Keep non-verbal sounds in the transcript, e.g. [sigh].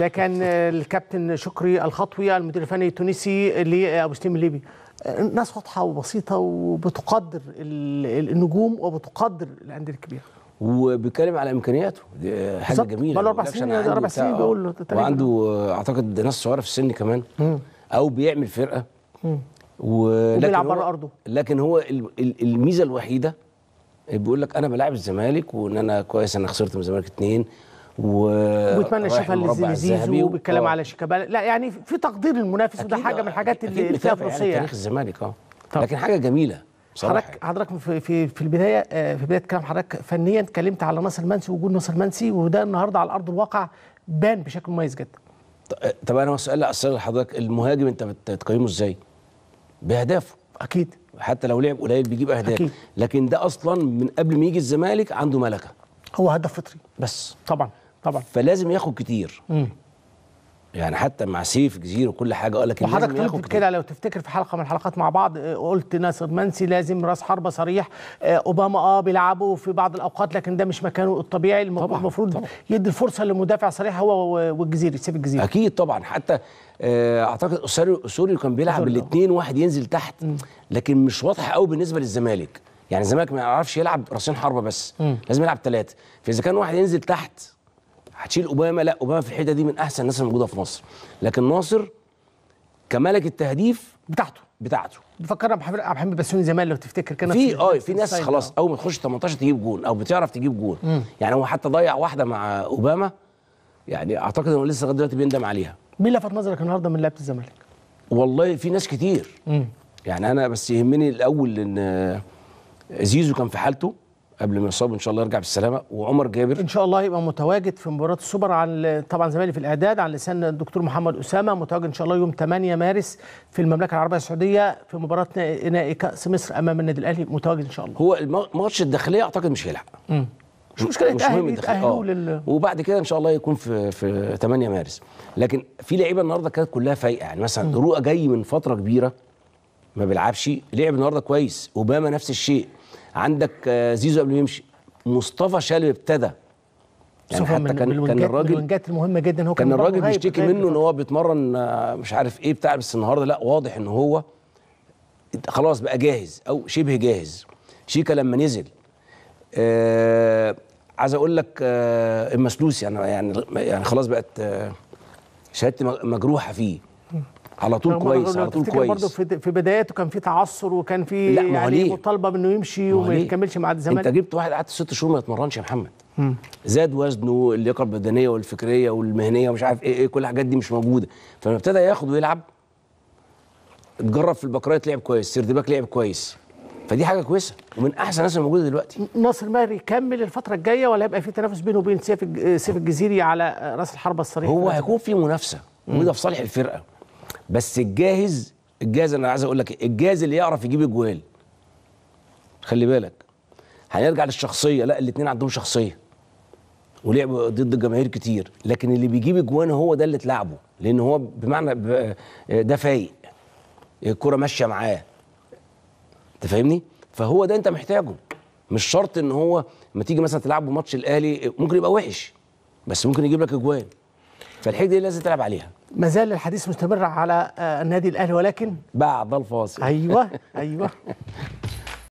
ده كان الكابتن شكري الخطوي المدير الفني التونسي لابو سليم الليبي ناس واضحه وبسيطه وبتقدر النجوم وبتقدر الانديه الكبيره وبيتكلم على امكانياته دي حاجه جميله بقى اربع سنين اربع سنين بيقول له وعنده اعتقد ناس صغيره في السن كمان مم. او بيعمل فرقه ولكن بيلعب بره ارضه لكن هو الميزه الوحيده بيقول لك انا بلاعب الزمالك وان انا كويس انا خسرت من الزمالك اتنين و واتمنى اشوفها لزيزو بالكلام على شيكابالا لا يعني في تقدير للمنافس وده حاجه من آه، الحاجات اللي فيها يعني فروسيه يعني تاريخ الزمالك اه لكن حاجه جميله حضرتك حضرتك في في في البدايه آه، في بدايه كلام حضرتك فنيا اتكلمت على ناصر المنسي وجود ناصر المنسي وده النهارده على ارض الواقع بان بشكل مميز جدا آه، طب انا سؤال اسال لحضرتك المهاجم انت بتقيمه ازاي؟ باهدافه اكيد حتى لو لعب قليل بيجيب اهداف أكيد. لكن ده اصلا من قبل ما يجي الزمالك عنده ملكه هو هدف فطري بس طبعا طبعا فلازم ياخد كتير مم. يعني حتى مع سيف جزير وكل حاجه اقول لك وحضرتك قلت كده لو تفتكر في حلقه من الحلقات مع بعض آه، قلت ناصر منسي لازم راس حربه صريح آه، اوباما اه بيلعبوا في بعض الاوقات لكن ده مش مكانه الطبيعي المفروض طبعًا. يدي الفرصه لمدافع صريح هو والجزيري سيف الجزيري اكيد طبعا حتى آه، اعتقد سوريو كان بيلعب الاثنين واحد ينزل تحت لكن مش واضح قوي بالنسبه للزمالك يعني الزمالك ما يعرفش يلعب راسين حربه بس مم. لازم يلعب ثلاثه فاذا كان واحد ينزل تحت هتشيل اوباما لا اوباما في الحته دي من احسن الناس الموجوده في مصر لكن ناصر كملك التهديف بتاعته بتاعته بفكرنا بحمد عبد الحميد بسيوني زمان لو تفتكر كان في اه في ناس خلاص اول ما تخش 18 تجيب جون او بتعرف تجيب جون مم. يعني هو حتى ضيع واحده مع اوباما يعني اعتقد انه لسه لغايه دلوقتي بيندم عليها مين لفت نظرك النهارده من لعيبه الزمالك؟ والله في ناس كتير مم. يعني انا بس يهمني الاول ان زيزو كان في حالته قبل ما يصاب ان شاء الله يرجع بالسلامه وعمر جابر ان شاء الله يبقى متواجد في مباراه السوبر عن طبعا زمايلي في الاعداد على لسان الدكتور محمد اسامه متواجد ان شاء الله يوم 8 مارس في المملكه العربيه السعوديه في مباراه نهائي كاس مصر امام النادي الاهلي متواجد ان شاء الله هو ماتش الداخليه اعتقد مش هيلعب مش مشكله مش مهم الداخليه لل... آه. وبعد كده ان شاء الله يكون في في 8 مارس لكن في لعيبه النهارده كانت كلها فايقه يعني مثلا رؤى جاي من فتره كبيره ما بيلعبش لعب النهارده كويس اوباما نفس الشيء عندك آه، زيزو قبل ما يمشي مصطفى شلبي ابتدى يعني حتى من كان كان الراجل الونجات المهمه جدا هو كان الراجل بيشتكي منه ان هو بيتمرن آه، مش عارف ايه بتاع بس النهارده لا واضح ان هو خلاص بقى جاهز او شبه جاهز شيكا لما نزل آه عايز اقول لك آه المسلوسي يعني يعني يعني خلاص بقت آه شهادتي مجروحه فيه على طول كويس على طول كويس برضه في, في بداياته كان في تعثر وكان في يعني مطالبه بانه يمشي وما يكملش مع الزمالك انت جبت واحد قعد ست شهور ما يتمرنش يا محمد زاد وزنه اللياقه البدنيه والفكريه والمهنيه ومش عارف ايه ايه كل الحاجات دي مش موجوده فلما ابتدى ياخد ويلعب اتجرب في البكرايت لعب كويس سيرد باك لعب كويس فدي حاجه كويسه ومن احسن الناس الموجوده دلوقتي ناصر ماهر يكمل الفتره الجايه ولا هيبقى في تنافس بينه وبين سيف سيف الجزيري على راس الحربه الصريح هو هيكون في منافسه وده في صالح الفرقه بس الجاهز الجاهز انا عايز اقول لك الجاهز اللي يعرف يجيب اجوال خلي بالك هنرجع للشخصيه لا الاثنين عندهم شخصيه ولعبوا ضد الجماهير كتير لكن اللي بيجيب اجوان هو ده اللي اتلعبه لان هو بمعنى ده فايق الكره ماشيه معاه انت فاهمني فهو ده انت محتاجه مش شرط ان هو ما تيجي مثلا تلعبه ماتش الاهلي ممكن يبقى وحش بس ممكن يجيب لك اجوان فالحته دي لازم تلعب عليها ما زال الحديث مستمر على آه، النادي الاهلي ولكن بعد الفاصل ايوه [laughs] ايوه